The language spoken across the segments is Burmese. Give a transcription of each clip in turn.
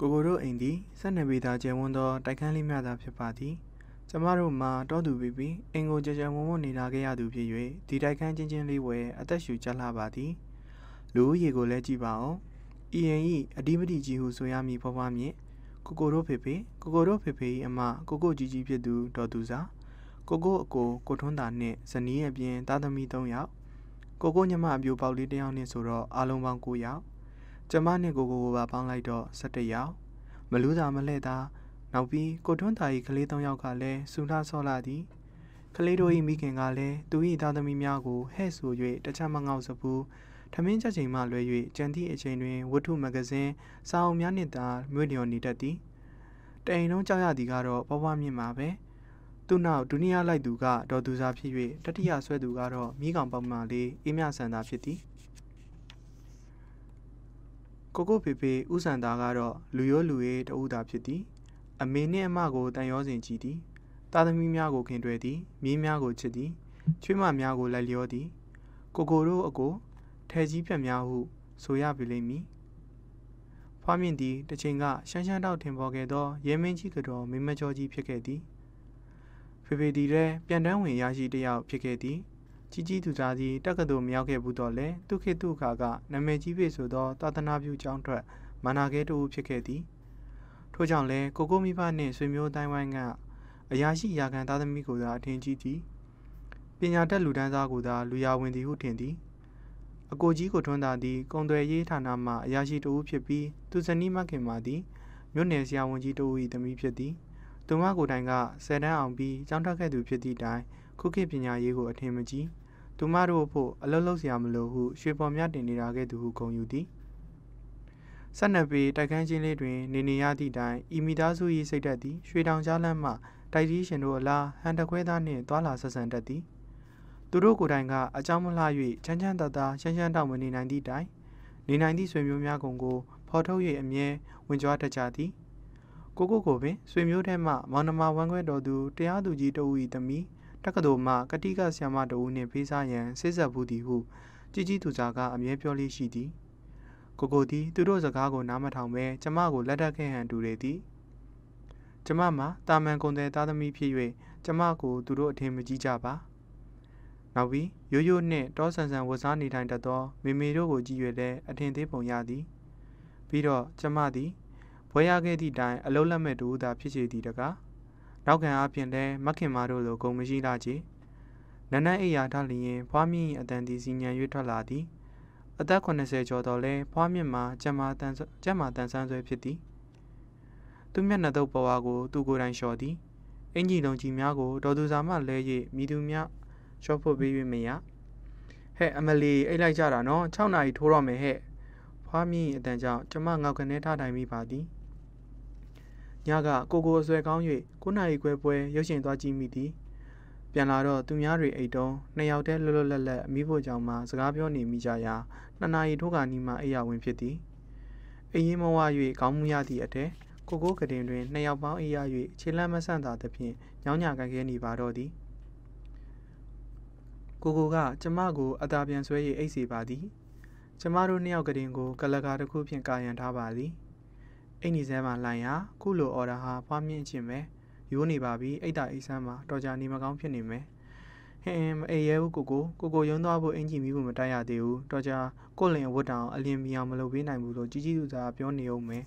ကိုကိုတို့အိမ်သည်ဆက်နေပြီးသားကျယ်ဝန်းသောတိုက်ခန်းလေးများသာဖြစ်ပါသည်ကျမတို့မှာတော့သူပြီးပြီးအင်ကိုကြကြဝုံဝုံနေတာခဲ့ရသူဖြစ်၍ဒီတိုက်ခန်းချင်းချင်းလေးဝယ်အသက်ရှူကြလှပါသည်လူဦးရေကိုလည်းကြည့်ပါအောင်ဤရင်ဤအဓိပတိကြီးဟုဆိုရမည်ဖွားဖွားမြင့်ကိုကိုတို့ဖေဖေကိုကိုတို့ဖေဖေ၏အမကိုကိုကြီးကြီးဖြစ်သူတော်သူစာကိုကိုအကိုကိုထွန်းတာနှင့်ဇနီးအပြင်သားသမီး၃ယောက်ကိုကိုညမအပြူပေါက်လေးတယောက်နဲ့ဆိုတော့အားလုံးပေါင်း9ယောက်ကျမနဲ့ကိုကိုကိုပါပေါင်းလိုက်တော့17ယောက်မလူးသာမလှဲ့သာနောက်ပြီးကိုထွန်းသား၏ကလေး3ယောက်ကလည်းစူနာဆော့လာသည်ကလေးတို့၏မိခင်ကလည်းသူ၏သားသမီးများကိုဟဲ့ဆို၍တခြားမငေါ့စပူးထမင်းချက်ချိန်မှလွဲ၍ကြံသည့်အချိန်တွင်ဝတ္ထုမဂဇင်းစာအုပ်များနှင့်သာမြို့လျော်နေတတ်သည်တိုင်တုံးကြောက်ရသည်ကတော့ဘဝမြင့်မှာပဲ။သူနောက်ဒုနီယာလိုက်သူကဒေါ်သူစာဖြစ်၍တတိယဆွဲသူကတော့မိကောင်ပမာလေးအေးမြဆန်သာဖြစ်သည်ကိုကိုဖေဖေဥဆန်သာကတော့လူရောလူရဲတအုပ်သာဖြစ်သည် အမေနှင့်အမကိုတန်ရောစဉ်ကြည်သည်သားသမီးများကိုခင်တွေ့သည်မြင်းများကိုချစ်သည်ချွေးမများကိုလိုက်လျောသည်ကိုကိုတို့အကိုထဲကြီးပြက်များဟု ဆိုရပြီလိမ့်မည်ဖွားမြင့်သည်တစ်ချိန်ကရှမ်းရှမ်းတောက်ထင်ပေါ်ခဲ့သောရဲမင်းကြီးကတော်မင်းမကျော်ကြီးဖြစ်ခဲ့သည်ဖေဖေဒီရဲပြန်တန်းဝင်ရရှိတယောက်ဖြစ်ခဲ့သည် ကြီးကြီးသူသားကြီးတက္ကသိုလ်မရောက်ခဲ့ဘူးတော့လဲသူခေတုခါကနာမည်ကြီးဖြစ်ဆိုသော သာသနာပြုကျောင်းထွက်မာနာကဲတူဖြစ်ခဲ့သည်ထို့ကြောင့်လဲကိုကိုမိဘနှင့်ဆွေမျိုးတိုင်းဝိုင်းကအရာရှိရာခံသားသမီးကိုသာအထင်ကြီးသည်ပညာတတ်လူတန်းစားကိုသာလူရဝင်သည်ဟုထင်သည်အကိုကြီးကိုထွန်းသာသည် ကုံတွယ်ရေးဌာနမှအရာရှိတဦးဖြစ်ပြီးသူဇနီးမခင်မှာသည်မြို့နယ်ဆရာဝန်ကြီးတဦး၏သမီးဖြစ်သည်သူမကိုယ်တိုင်ကဆယ်တန်းအောင်ပြီးကျောင်းတက်ခဲ့သူဖြစ်သည့်တိုင် ခုခေတ်ပညာရေးကိုအထင်မကြီးသူမတို့ဖို့အလုပ်လုပ်စရာမလိုဟုရွှေပေါ်မြတင်နေတာကဲ့သို့ဟုဂုံယူသည်ဆက်နက်ပေတိုက်ခန်းချင်းလေးတွင်နေနေရသည့်တိုင်ဤမိသားစု၏စိတ်ဓာတ်သည်ရွှေတောင်ကြားလမ်းမှတိုက်ကြီးရှင်တို့အလားဟန်တခွဲသားနှင့်သွာလာဆက်ဆံတတ်သည်သူတို့ကိုယ်တိုင်ကအကြောင်းမလှ၍ချမ်းချမ်းသာသာရှမ်းရှမ်းတောင်မနေနိုင်သည့်တိုင်နေနိုင်သည့်ဆွေမျိုးများကုန်ကိုဖော်ထုတ်၍အမြဲဝင်ကြွားတတ်ကြသည်ကိုကိုကိုပင်ဆွေမျိုးထဲမှမောင်နှမဝမ်းခွဲတော်သူတရားသူကြီးတဦး၏သမီးတက္ကသိုလ်မှကတိကဆရာမတဦးနှင့်ဖေးစားရန်စိတ်ဆက်ဘူးသည်ဟုကြီးကြီးသူစားကအမြဲပြောလေးရှိသည်ကိုကိုသည်သူတို့စကားကို နားမထောင်ဘဲကျမကိုလက်ထပ်ခဲ့ဟန်တူလေသည်ကျမမှာတာမန်ကုန်တဲ့သားသမီးဖြစ်၍ကျမကို သူတို့အထင်မကြီးကြပါနောက်ပြီးရိုးရိုးနှင့်တောဆန်ဆန်ဝတ်စားနေထိုင်တတ်သောမိမိတို့ကိုကြည့်၍လည်းအထင်သေးပုံရသည်ပြီးတော့ကျမသည်ဘွဲရခဲ့သည့်တိုင်အလုံးလက်မဲ့တူသာဖြစ်စေသည်တကားနောက်ခံအပြင်လဲမခင်မာတို့လိုဂုံမရှိလာကြည်နနန်းအိယာထလျင်ဖွားမြင့်အတန်ဒီစီညံ၍ထွက်လာသည် အသက်80ကျော်တော်လဲဖွားမြင့်မှာကျမတန်ကျမတန်ဆန်းဆွဲဖြစ်သည်သူမျက်နှာတုပ်ပေါ်ဝါကို သူကိုယ်တိုင်လျှော်သည် အင်ကြီးလုံးကြီးများကိုဒေါ်သူစာမလဲ၍မိသူများလျှော့ဖို့ပေး၍မရဟဲ့အမလီအိတ်လိုက်ကြတာနော်6နာရီထိုးတော့မယ်ဟဲ့ဖွားမြင့်အတန်ကြောင့်ကျမငေါကနေထထိုင်မိပါသည်ညကကိုကိုအဆွဲကောင်း၍9နာရီခွဲပွဲရုပ်ရှင်သွားကြည့်မိသည်ပြန်လာတော့သူများတွေအိတ်တုံးနှစ်ယောက်တည်းလွတ်လွတ်လပ်လပ်မိဖို့ကြောင့်မှစကားပြောနေမိကြရာနှစ်နာရီထိုးကနီးမှအိယာဝင်ဖြစ်သည်အရင်မဝ၍ကောင်းမှုရသည့်အထက်ကိုကိုကတင်တွင်နှစ်ယောက်ပေါင်းအိယာ၍ခြေလမ်းမဆန့်သာသဖြင့်ညောင်းညာကန်ခဲနေပါတော့သည်ကိုကိုကကျမကိုအသာပြန်ဆွဲ၍အိတ်စီပါသည်ကျမတို့နှစ်ယောက်ကတင်ကိုကလကာတစ်ခုဖြင့်ကာယံထားပါသည်အိတ်နေစမ်းမှာလိုင်ဟာခုလိုအော်ဒါဟာဖွားမြင့်ခြင်းပဲရိုးနေပါပြီအိတ်တာအိတ်စမ်းမှာတော်ကြာနေမကောင်းဖြစ်နေမယ်ဟင်မအေးရဲဘူးကိုကိုကိုကိုရုံးသွားဖို့အင်ဂျင်မီးဖို့မတိုက်ရသေးဘူးတော်ကြာကိုလင်ဝတ်တောင်အလင်းမီအောင်မလုပ်ပေးနိုင်ဘူးလို့ကြီးကြီးသူသာပြောနေအောင်မယ်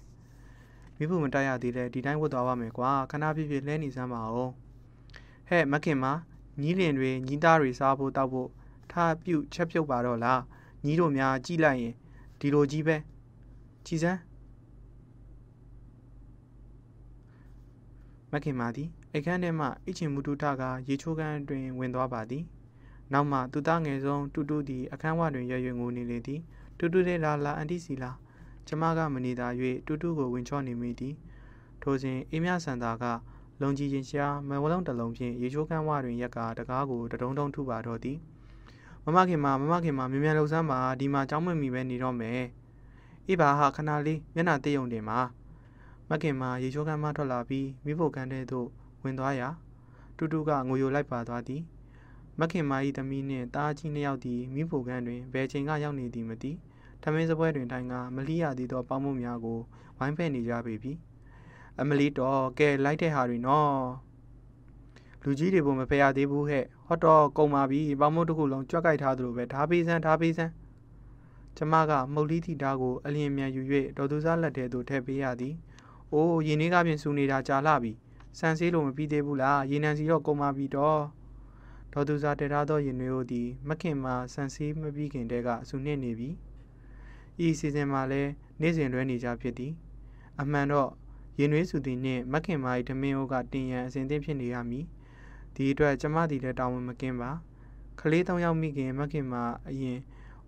မီးဖို့မတိုက်ရသေးတဲ့ဒီတိုင်းဝတ်သွားပါမယ်ကွာခဏပြပြလဲနေစမ်းပါအောင်ဟဲ့မခင်မညီးလင်တွေညီးသားတွေစားဖို့တောက်ဖို့ထားပြုတ်ချက်ပြုတ်ပါတော့လားညီးတို့များကြည့်လိုက်ရင်ဒီလိုကြီးပဲကြည်စမ်းမခင်မာသည်အခန်းထဲမှအိချင်မူတူထကရေချိုးခန်းအတွင်ဝင်သွားပါသည်နောက်မှသူသားငယ်ဆုံးတူတူသည်အခန်းဝတွင်ရွရွငိုနေလေသည် တူတူလေးလာလာအန်တီစီလာကျမကမနေတာ၍တူတူကိုဝင်ချောနေမိသည် ထိုစဉ်အေးမြဆန်သာက လုံကြီးရင်ရှားမန်ဝလုံးတလုံးဖြင့်ရေချိုးခန်းဝတွင်ရက်ကတကားကိုတဒုံဒုံထုပါတော့သည်မမခင်မမမခင်မမြ мян လှုပ်ဆန်းပါဒီမှာကြောင်းမမီပဲနေတော့မယ်အေးပါဟာခဏလေးမျက်နှာတိတ်ုံတင်ပါမက်ခင်မှာရေချိုးခန်းမှထွက်လာပြီးမိဖို့ခန်းထဲသို့ဝင်သွားရာ တူတူကငိုယိုလိုက်ပါသွားသည်မက်ခင်မာ၏သမီးနှင့်တားကြီးနှစ်ယောက်သည်မိဖို့ခန်းတွင်ဘယ်ချိန်ကရောက်နေသည်မသိထမင်းစပွဲတွင်တိုင်ကမလီရသည်သောပေါင်းမှုများကိုဝိုင်းဖက်နေကြပေပြီအမလီတော်ကဲလိုက်တဲ့ဟာတွေနော်လူကြီးတွေဘုံမဖယ်ရသေးဘူးဟဲ့ဟော့တော့ကုန်ပါပြီပေါင်းမှုတစ်ခုလုံးကြွက်ကြိုက်ထားသလိုပဲဓာပေးစမ်းဓာပေးစမ်းကျမကမုတ်လီတီတာကိုအလျင်မြန်ယူ၍ဒေါ်သူစားလက်ထဲသို့ထည့်ပေးရသည်။အိုးရင်လေးကပြင်ဆူနေတာကြာလာပြီ။စံဆေးလိုမပြီးသေးဘူးလား။ရေနံစီတော့ကုန်ပါပြီတော့။ဒေါ်သူစာတရသောရင်တွေကိုသည်မခင်မှာစံဆေးမပြီးခင်တည်းကဆူနစ်နေပြီ။ဤစီစဉ်မှာလည်းနေ့စဉ်လွဲနေကြဖြစ်သည်။အမှန်တော့ရင်နွေးစုသည်နှင့်မခင်မာ၏ဓမင်းအိုးကတင်ရန်အစဉ်သင့်ဖြစ်နေရမည်။ဒီအတွက်ကျမသည်လည်းတောင်းဝန်မကင်းပါ။ကလေးတောင်းရောက်မိခင် မခင်မာအရင်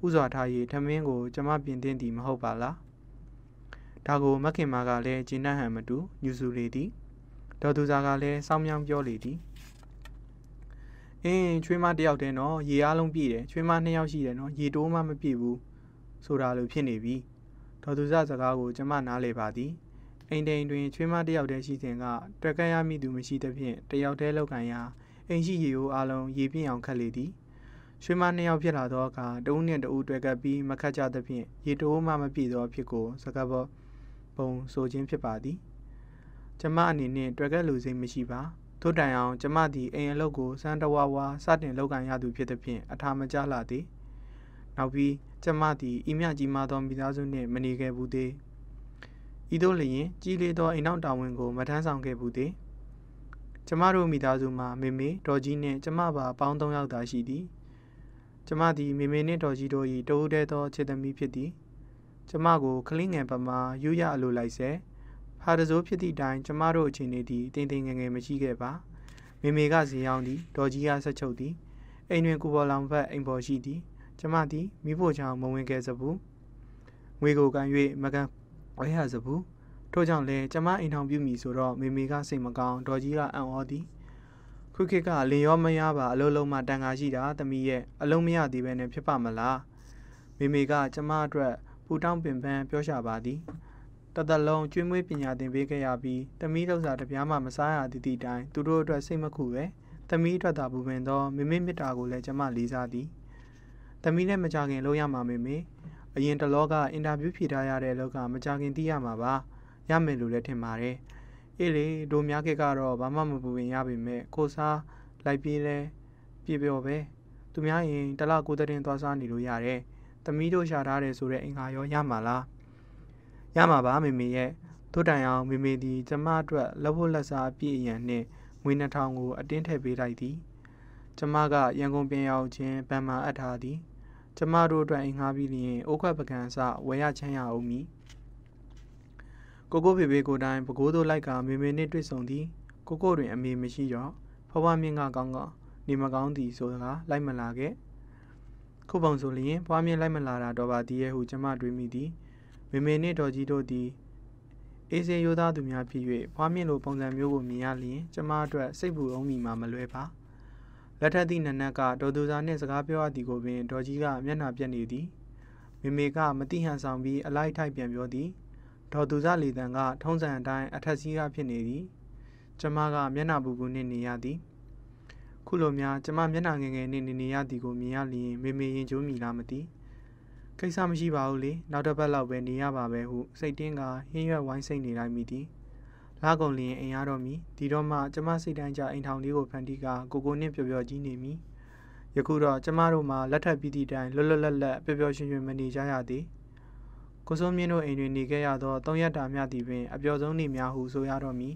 ဥစွာထား၍ဓမင်းကိုကျမပြင်သင့်သည်မဟုတ်ပါလား။ဒါကိုမခင်မာကလည်းဂျင်းနှံ့ဟန်မတူညူစုလေသည်ဒေါ်သူစာကလည်းစောင်းမြောင်းပြောလေသည်အင်းချွေးမတစ်ယောက်တည်းနော်ရေအားလုံးပြည့်တယ်ချွေးမနှစ်ယောက်ရှိတယ်နော်ရေတိုးမှမပြည့်ဘူးဆိုတာလိုဖြစ်နေပြီဒေါ်သူစာစကားကိုကျမနားလေပါသည်အိမ်တိန်တွင်ချွေးမတစ်ယောက်တည်းရှိစဉ်ကတွေ့ကရမိသူမရှိသဖြင့်တယောက်တည်းလောက်ကန်ရာအိမ်ရှိရေကိုအားလုံးရေပြင်းအောင်ခတ်လေသည်ရွှေမနှစ်ယောက်ဖြစ်လာသောအခါတဦးနှင့်တဦးတွေ့ကပ်ပြီးမခတ်ကြသဖြင့်ရေတိုးမှမပြည့်သောဖြစ်ကိုစကားပေါ်ပုံဆိုခြင်းဖြစ်ပါသည်ကျမအနေနဲ့တွေ့ကက်လူစိတ်မရှိပါထို့တိုင်အောင် ကျမသည်အိမ်အလုပ်ကိုစမ်းတဝါဝါစတင်လုပ်ကိုင်ရသူဖြစ်သည်ဖြင့်အထာမကျလာသည်နောက်ပြီးကျမသည်ဤမြကြီးမာသောမိသားစုနှင့်မနေခဲ့ဘူးသေးဤသို့လျင်ကြီးလေသောအိမ်နောက်တာဝန်ကို မထမ်းဆောင်ခဲ့ဘူးသေးကျမတို့မိသားစုမှာမေမေဒေါ်ကြီးနှင့်ကျမပါပေါင်း၃ယောက်သာရှိသည်ကျမသည်မေမေနှင့်ဒေါ်ကြီးတို့၏တဝူးတဲသောချစ်သမီးဖြစ်သည်ကျမကိုခလင်းငယ်ပမာရိုးရအလိုလိုက်စေဖာတစိုးဖြစ်သည့်တိုင် ကျမတို့အချိန်နေသည့်တင်တင်ငယ်ငယ်မရှိခဲ့ပါမေမေကဇင်ရောက်သည်ဒေါ်ကြီးကဆက်ချုပ်သည်အိမ်တွင်ကိုပေါ်လောင်ဘက်အိမ်ပေါ်ရှိသည်ကျမသည်မိဖို့ချောင်းမဝင်ခဲ့စဘူးငွေကိုကန်၍မကန်ဝဲရစဘူးထို့ကြောင့်လည်းကျမအိမ်ထောင်ပြုမိဆိုတော့မေမေကစိတ်မကောင်းဒေါ်ကြီးကအံ့ဩသည်ခုခေတ်ကလင်ရောမရပါအလုံးလုံးမှတန်ခါရှိတာသမီးရဲ့အလုံးမရသေးပဲနဲ့ဖြစ်ပါမလားမေမေကကျမအတွက်ပူတောင်းပင်ပန်းပြောရှာပါသည်တသက်လုံးကျွေးမွေးပညာသင်ပေးခဲ့ရပြီးတမီးလောက်စာတပြားမှမစားရသည့်သည့်တိုင်သူတို့အတွက်စိတ်မခုပဲတမီးအတွက်သာပူပင်သောမိမိမေတ္တာကိုလည်းကျွန်မလေးစားသည်တမီးနဲ့မကြခင်လုပ်ရမှာမေမေအရင်တလောကအင်တာဗျူးဖြေထားရတဲ့လောက်ကမကြခင်သိရမှာပါရမယ်လို့လည်းထင်ပါတယ်အေးလေ တို့များကကတော့ဘာမှမပူပင်ရပါပေမဲ့ကိုစားလိုက်ပြေးလဲပြေပြောပဲသူများရင်တလကိုတရင်သွားစားနေလို့ရတယ်သမီးတို့ရှာထားတယ်ဆိုတဲ့အင်္ဂါရောရမှာလားရမှာပါမေမေရဲ့တို့တန်အောင်မေမေဒီကျမအတွက်လက်ဖို့လက်စားအပြည့်အရန်နဲ့ငွေ2000ကို အတင်းထည့်ပေးလိုက်သည်ကျမကရန်ကုန်ပြန်ရောက်ခြင်းဗန်မာအပ်ထားသည် ကျမတို့အတွက်အင်္ဂါပြီးလျင်အိုးခွက်ပကံစဝယ်ရချမ်းရအောင်မည်ကိုကိုဖေဖေကိုတိုင်းပကိုးတို့လိုက်ကမေမေနဲ့တွေ့ဆုံသည် ကိုကိုတွင်အမေမရှိတော့ဖွားဖွားမြင့်ကကောင်းကောင်းနေမကောင်းသည်ဆိုကလိုက်မလာခဲ့ခုပုံဆိုလျင်ပွားမြင်လိုက်မလာတာတော့ပါသည်ရဲ့ဟုကျမတွေးမိသည်မေမေနှင့်တော်ကြီးတို့သည်အေးစေရိုးသားသူများဖြစ်၍ဖွားမြင့်လိုပုံစံမျိုးကိုမြင်ရလျင်ကျမအတွက်စိတ်ပူအောင်မိမှာမလွဲပါလက်ထက်သည့်နနက်ကဒေါ်သူစာနှင့်စကားပြောရသည်ကိုပင်ဒေါ်ကြီးကမျက်နှာပြက်နေသည်မေမေကမတိဟန်ဆောင်ပြီးအလိုက်ထိုက်ပြန်ပြောသည်ဒေါ်သူစာလေတံကထုံးစံအတိုင်းအထက်စီးကဖြစ်နေသည်ကျမကမျက်နှာပူပူနှင့်နေရသည်ခုလိုများကျမမျက်နှာငယ်ငယ်နဲ့နေနေရသည်ကိုမြင်ရလျင်မေမေရင်ကျိုးမိလားမသိကိစ္စမရှိပါဘူးလေနောက်တစ်ပတ်လောက်ပဲနေရပါပဲဟုစိတ်တင်းကဟင်းရွက်ဝိုင်းစိတ်နေလိုက်မိသည်လာကုန်လျင်အိမ်ရတော့မီဒီတော့မှကျမစိတ်တိုင်းကြအိမ်ထောင်လေးကိုဖန်တီးကကိုကိုနဲ့ပျော်ပျော်ကြီးနေမီယခုတော့ကျမတို့မှာလက်ထပ်ပြီးသည့်တိုင်လွတ်လွတ်လပ်လပ်ပျော်ပျော်ရွှင်ရွှင်မနေကြရသည်ကိုစိုးမြင့်တို့အိမ်တွင်နေခဲ့ရသော၃ရက်တာမြသည်ပင်အပျော်ဆုံးနေများဟုဆိုရတော့မည်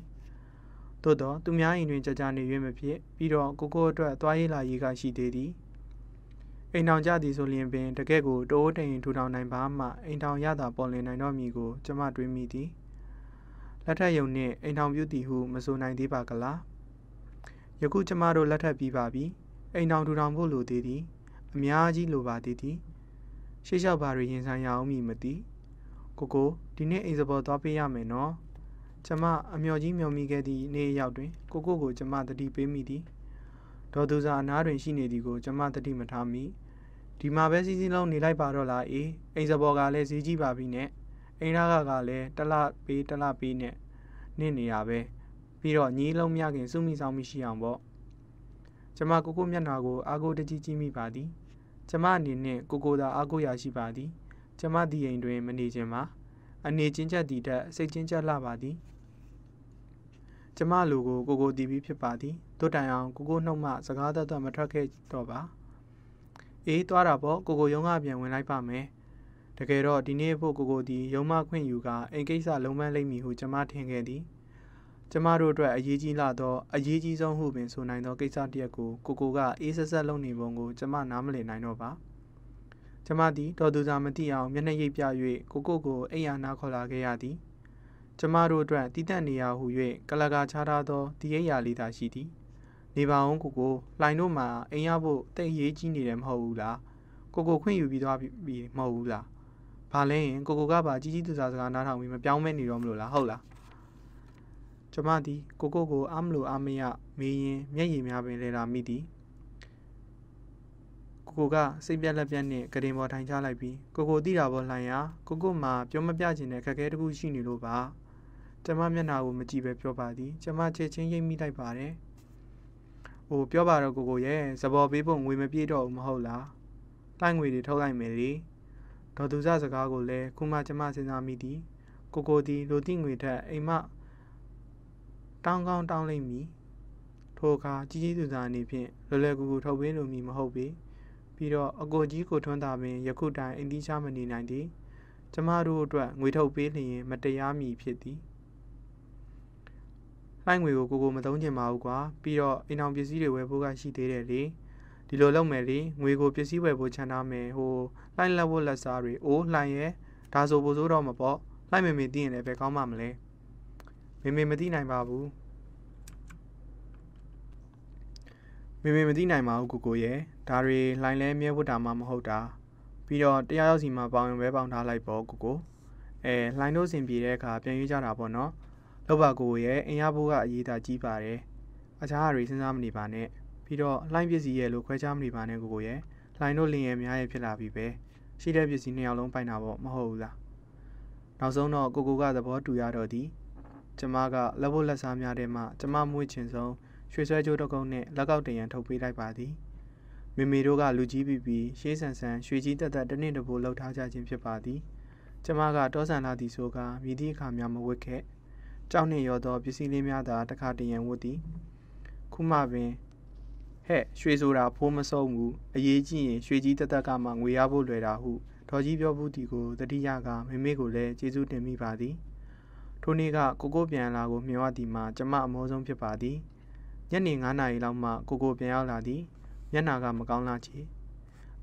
သို့တော့သူများအိမ်တွင်ကြကြနေ၍မဖြစ်ပြီးတော့ကိုကိုအတွက်သွားရေးလာရေးကရှိသေးသည်အိမ်တော်ကြသည်ဆိုလျင်ပင်တကယ့်ကိုတိုးတိမ်ထူထောင်နိုင်ပါမှအိမ်တော်ရတာပေါ်လင်နိုင်တော့မည်ကိုကျမတွေးမိသည်လက်ထပ်ယုံနှင့်အိမ်တော်ပြုသည်ဟုမဆိုနိုင်သေးပါကလားယခုကျမတို့လက်ထပ်ပြီးပါပြီအိမ်တော်ထူထောင်ဖို့လိုသေးသည်အများကြီးလိုပါသေးသည်ရှေ့လျှောက်ပါတွေရင်ဆိုင်ရအောင်မည်မသိကိုကိုဒီနေ့အိမ်စပေါ်သွားပေးရမယ်နော်ကျမအမျော်ကြီးမျော်မိခဲ့သည့်နေ့ရောက်တွင်ကိုကိုကိုကျမတတိပေးမိသည်ဒေါ်သူစာအနားတွင်ရှိနေသည်ကိုကျမတတိမထားမိဒီမှာပဲစီးစီးလုံးနေလိုက်ပါတော့လားအေးအိမ်စပေါ်ကလည်းဈေးကြီးပါပြီနဲ့အိမ်ရကကလည်းတလပေးတလပေးနဲ့နေနေရပဲပြီးတော့ညီလုံးမြခင်စုမိဆောင်မိရှိအောင်ပေါ့ကျမကိုကိုမျက်နှာကိုအာကိုတကြီးကြီးမိပါသည်ကျမအနေနဲ့ကိုကိုသာအာကိုရာရှိပါသည်ကျမဒီအိမ်တွင်မနေခြင်းပါအနေချင်းချက်ဒီတက်စိတ်ချင်းချက်လှပါသည်ကျမလူကိုကိုကိုတီဗီဖြစ်ပါသည်တို့တိုင်အောင်ကိုကိုနှုတ်မှစကားသက်သက်မထွက်ခဲ့တော့ပါအေးသွားတာပေါ့ကိုကိုရုံးကပြန်ဝင်လိုက်ပါမယ်တကယ်တော့ဒီနေ့ဖို့ကိုကိုဒီရုံးမခွင့်ယူကအိမ်ကိစ္စလုံးပန်းလိမ့်မည်ဟုကျမထင်ခဲ့သည်ကျမတို့အတွက်အရေးကြီးလာသောအရေးကြီးဆုံးဟုပင်ဆိုနိုင်သောကိစ္စတစ်ရပ်ကိုကိုကိုကအေးဆက်ဆက်လုပ်နေပုံကိုကျမနားမလည်နိုင်တော့ပါကျမသည်တော်သူစာမသိအောင်မျက်နှာရိပ်ပြ၍ကိုကိုကိုအိမ်ယာနာခေါ်လာခဲ့ရသည်ကျမတို့အတွက်တည်တံ့နေရာဟု၍ကလကာချထားသောတည်ရိပ်ရာလေးသာရှိသည် နေပါအောင်ကိုကိုလှိုင်တို့မှာအိမ်ရဖို့တိတ်ရေးကြီးနေတယ်မဟုတ်ဘူးလားကိုကို ခွင့်ယူပြီးသွားပြီမဟုတ်ဘူးလားဘာလဲရင်ကိုကိုကပါကြီးကြီးသူစားစကားနားထောင်ပြီးမပြောင်းမဲနေတော့မလို့လားဟုတ်လားကျမသည်ကိုကိုကိုအမလို့အမရမေးရင်မျက်ရည်များပင်လဲတာမိသည်ကိုကိုကစိတ်ပြက်လက်ပြက်နဲ့ကရင်ပေါ်ထိုင်ချလိုက်ပြီးကိုကိုတိတာပေါ်လှန်ရာကိုကိုမှပြောမပြချင်တဲ့အခက်အခဲတစ်ခုရှိနေလို့ပါကျမမျက်နှာကိုမကြည့်ပဲပြောပါသည်ကျမချက်ချင်းရိပ်မိလိုက်ပါတယ်ဟိုပြောပါတော့ကိုကိုရဲ့သဘောပေးဖို့ငွေမပြည့်တော့ဘူးမဟုတ်လားတိုင်းငွေတွေထုတ်လိုက်မယ်လေဒေါ်သူစစကားကိုလည်းခုမှကျမစဉ်းစားမိသည် ကိုကိုဒီလိုတိငွေထက်အိမ်မတောင်းကောင်းတောင်းလိုက်မည်ထိုအခါကြီးကြီးသူသာအနေဖြင့်လွယ်လွယ်ကူကူထုတ်ပေးလို့မည်မဟုတ်ပေပြီးတော့အကိုကြီးကိုထွန်းသာပင်ယခုတိုင်အိမ်သီးချမနေနိုင်သည် ကျမတို့အတွက်ငွေထုတ်ပေးလျင်မတရားမည်ဖြစ်သည်ပိုက်ငွေကိုကိုကိုမသုံးချင်ပါဘူးကွာပြီးတော့အိမ်အောင်ပစ္စည်းတွေဝယ်ဖို့ကရှိသေးတယ်လေဒီလိုလုပ်မယ်လေငွေကိုပစ္စည်းဝယ်ဖို့ချန်ထားမယ်ဟိုလှိုင်းလက်ဝတ်လက်စားတွေအိုးလှိုင်းရဲဒါဆိုပိုဆိုးတော့မပေါ့လှိုင်းမေမေသိရင်လည်းပဲကောင်းမှမလဲမေမေမသိနိုင်ပါဘူးမေမေမသိနိုင်ပါဘူးကိုကိုရဲ့ဒါတွေလှိုင်းလဲမြဲဝတ်တာမှမဟုတ်တာပြီးတော့တရားရောက်စီမှာပေါင်ရင်ပဲပေါင်ထားလိုက်ပေါ့ကိုကိုအဲလှိုင်းတို့စင်ပြေတဲ့အခါပြန်ရွေးကြတာပေါ့နော်လောပါကိုရဲ့အင်အားဖို့ကအရေးသာကြီးပါတယ်အခြားဟာတွေစဉ်းစားမနေပါနဲ့ပြီးတော့လှိုင်းပစ္စည်းရဲ့လို့ခွဲခြားမနေပါနဲ့ကိုကိုရဲ့လှိုင်းတို့လင်ရဲ့များရဲ့ဖြစ်လာပြီပဲရှိတဲ့ပစ္စည်းနှစ်ယောက်လုံးပိုင်တာပေါ့မဟုတ်ဘူးလားနောက်ဆုံးတော့ကိုကိုကသဘောတူရတော့သည်ကျမကလက်ဖို့လက်စားများထဲမှာကျမမွေ့ချင်ဆုံးရွှေဆွဲကြိုးတကုံးနဲ့လက်ကောက်တရံထုတ်ပေးလိုက်ပါသည်မေမေတို့ကလူကြီးပြီးပြီးရှေးဆန်ဆန်ရွှေကြီးတက်တက်တနေ့တပိုလှုပ်ထားကြခြင်းဖြစ်ပါသည်ကျမကတောဆန်လာသည်ဆိုကမြည်သည့်အခါများမဝတ်ခဲ့ကြောက်နှင့်ရောသောပစ္စည်းလေးများသာတခါတရံဝတ်သည်ခုမှပင်ဟဲ့ရွှေဆိုတာဖိုးမဆုံးဘူးအရေးကြီးရင်ရွှေကြီးတသက်ကမှငွေရဖို့လွယ်တာဟုဒေါ်ကြီးပြောဘူးဒီကိုတတိယကမိမိကိုလည်းကျေးဇူးတင်မိပါသည်ထိုနေ့ကကိုကိုပြန်လာကိုမြင်ရသည်မှာကျမအမောဆုံးဖြစ်ပါသည်ညနေ9နာရီလောက်မှကိုကိုပြန်ရောက်လာသည်မျက်နှာကမကောင်းလာချေ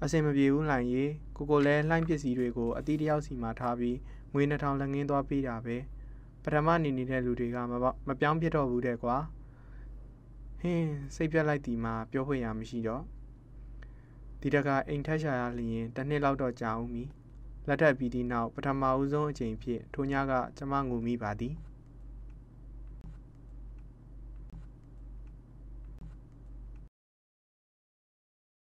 အစင်မပြေဘူးလှိုင်ရေကိုကိုလည်းလှိုင်းပစ္စည်းတွေကိုအတီးတယောက်စီမှာထားပြီးငွေ2000လက်ငင်းသွားပေးတာပဲ။ပထမနေနေတဲ့လူတွေကမပေါ့မပြောင်းဖြစ်တော့ဘူးတဲ့ကွာဟင်းစိတ်ပြက်လိုက်ဒီမှာ ပြောဖွင့်ရမရှိတော့ဒီတကအိမ်ထက်ရှာရလျင်တစ်နှစ်လောက်တော့ကြာဦးမီလက်ထပ်ပြီးသည့်နောက်ပထမဦးဆုံးအချိန်ဖြစ်ထိုးညကကျမငိုမိပါသည်